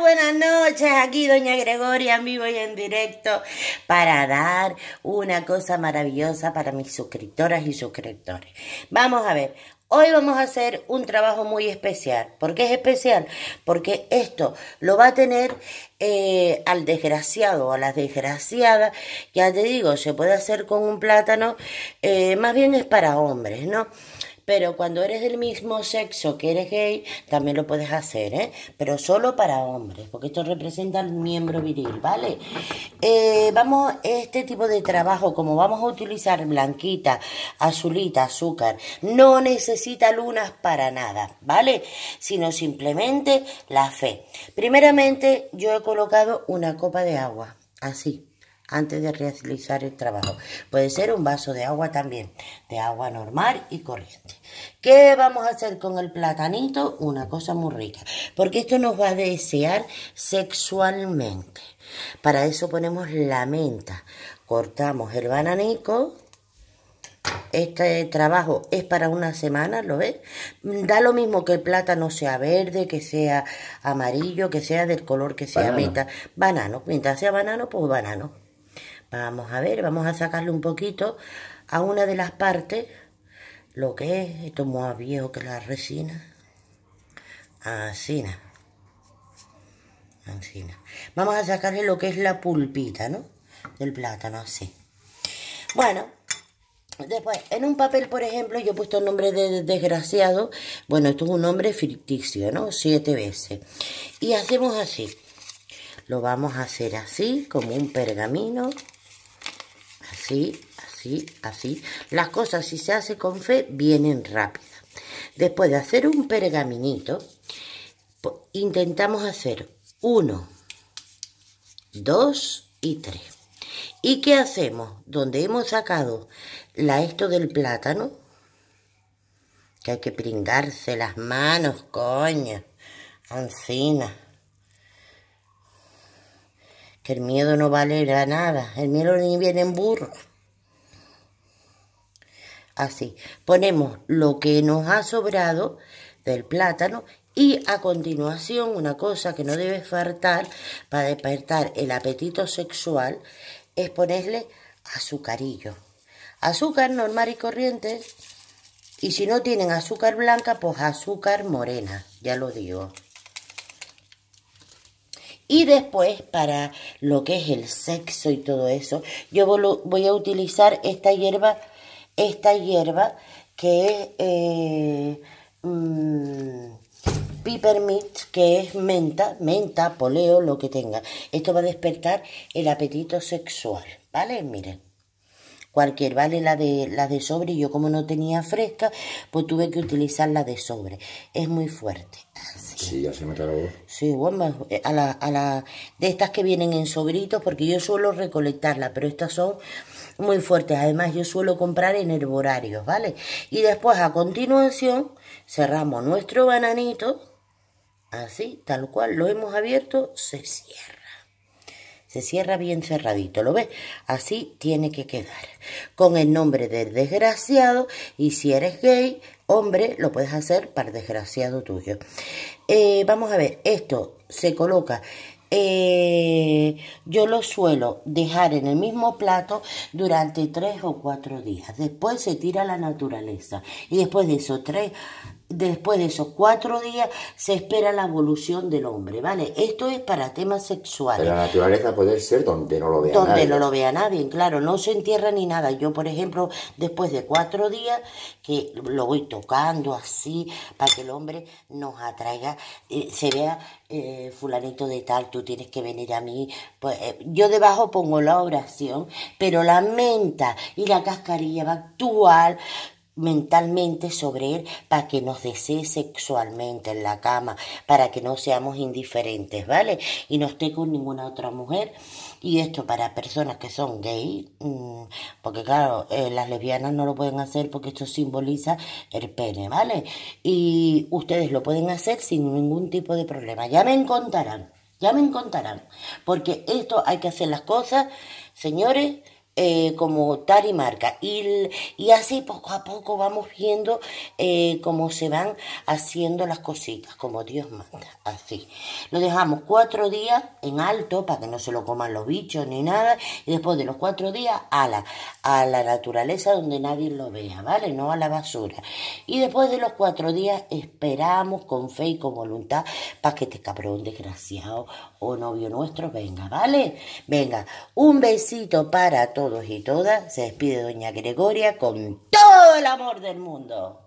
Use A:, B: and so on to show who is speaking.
A: buenas noches. Aquí Doña Gregoria en vivo y en directo para dar una cosa maravillosa para mis suscriptoras y suscriptores. Vamos a ver, hoy vamos a hacer un trabajo muy especial. ¿Por qué es especial? Porque esto lo va a tener eh, al desgraciado o a las desgraciadas. Ya te digo, se puede hacer con un plátano, eh, más bien es para hombres, ¿no? Pero cuando eres del mismo sexo que eres gay, también lo puedes hacer, ¿eh? Pero solo para hombres, porque esto representa el miembro viril, ¿vale? Eh, vamos, este tipo de trabajo, como vamos a utilizar blanquita, azulita, azúcar, no necesita lunas para nada, ¿vale? Sino simplemente la fe. Primeramente, yo he colocado una copa de agua, así antes de realizar el trabajo. Puede ser un vaso de agua también, de agua normal y corriente. ¿Qué vamos a hacer con el platanito? Una cosa muy rica, porque esto nos va a desear sexualmente. Para eso ponemos la menta. Cortamos el bananico. Este trabajo es para una semana, ¿lo ves? Da lo mismo que el plátano sea verde, que sea amarillo, que sea del color que sea banano. Banano. Mientras sea banano, pues banano. Vamos a ver, vamos a sacarle un poquito a una de las partes, lo que es, esto más viejo que la resina. Así, así. Vamos a sacarle lo que es la pulpita, ¿no? Del plátano, así. Bueno, Después, en un papel, por ejemplo, yo he puesto el nombre de desgraciado. Bueno, esto es un nombre ficticio, ¿no? Siete veces. Y hacemos así. Lo vamos a hacer así, como un pergamino así, así, así. Las cosas si se hace con fe vienen rápidas. Después de hacer un pergaminito, intentamos hacer uno, dos y tres. ¿Y qué hacemos? Donde hemos sacado la esto del plátano, que hay que pringarse las manos, coño, ancina que el miedo no vale nada, el miedo ni viene en burro. Así, ponemos lo que nos ha sobrado del plátano y a continuación una cosa que no debe faltar para despertar el apetito sexual es ponerle azucarillo. Azúcar normal y corriente y si no tienen azúcar blanca pues azúcar morena, ya lo digo. Y después para lo que es el sexo y todo eso, yo voy a utilizar esta hierba, esta hierba que es eh, mm, que es menta, menta, poleo, lo que tenga. Esto va a despertar el apetito sexual, ¿vale? Miren cualquier, ¿vale? La de, la de sobre, yo como no tenía fresca, pues tuve que utilizar la de sobre. Es muy fuerte. Sí, ya se me acabó. Sí, bueno, eh, a la, a la, de estas que vienen en sobritos, porque yo suelo recolectarla pero estas son muy fuertes. Además, yo suelo comprar en herborarios, ¿vale? Y después, a continuación, cerramos nuestro bananito. Así, tal cual, lo hemos abierto, se cierra. Se cierra bien cerradito, ¿lo ves? Así tiene que quedar. Con el nombre del desgraciado y si eres gay, hombre, lo puedes hacer para desgraciado tuyo. Eh, vamos a ver, esto se coloca eh, yo lo suelo dejar en el mismo plato durante tres o cuatro días. Después se tira a la naturaleza. Y después de esos tres después de esos cuatro días se espera la evolución del hombre, ¿vale? Esto es para temas sexuales. Pero la naturaleza puede ser donde no lo vea nadie. Donde no lo vea nadie, claro, no se entierra ni nada. Yo, por ejemplo, después de cuatro días, que lo voy tocando así, para que el hombre nos atraiga, eh, se vea eh, fulanito de tal, tú tienes que venir a mí. Pues, eh, yo debajo pongo la oración, pero la menta y la cascarilla va a actuar mentalmente sobre él para que nos desee sexualmente en la cama, para que no seamos indiferentes, ¿vale? Y no esté con ninguna otra mujer. Y esto para personas que son gay, mm, porque claro, eh, las lesbianas no lo pueden hacer porque esto simboliza el pene, ¿vale? Y ustedes lo pueden hacer sin ningún tipo de problema. Ya me encontrarán, ya me encontrarán, porque esto hay que hacer las cosas, señores eh, como tal y marca. Y, y, así poco a poco vamos viendo eh, cómo se van haciendo las cositas, como Dios manda, así. Lo dejamos cuatro días en alto para que no se lo coman los bichos ni nada. Y después de los cuatro días, a la, a la naturaleza donde nadie lo vea, ¿vale? No a la basura. Y después de los cuatro días esperamos con fe y con voluntad para que este cabrón desgraciado o novio nuestro, venga, ¿vale? Venga, un besito para todos y todas. Se despide doña Gregoria con todo el amor del mundo.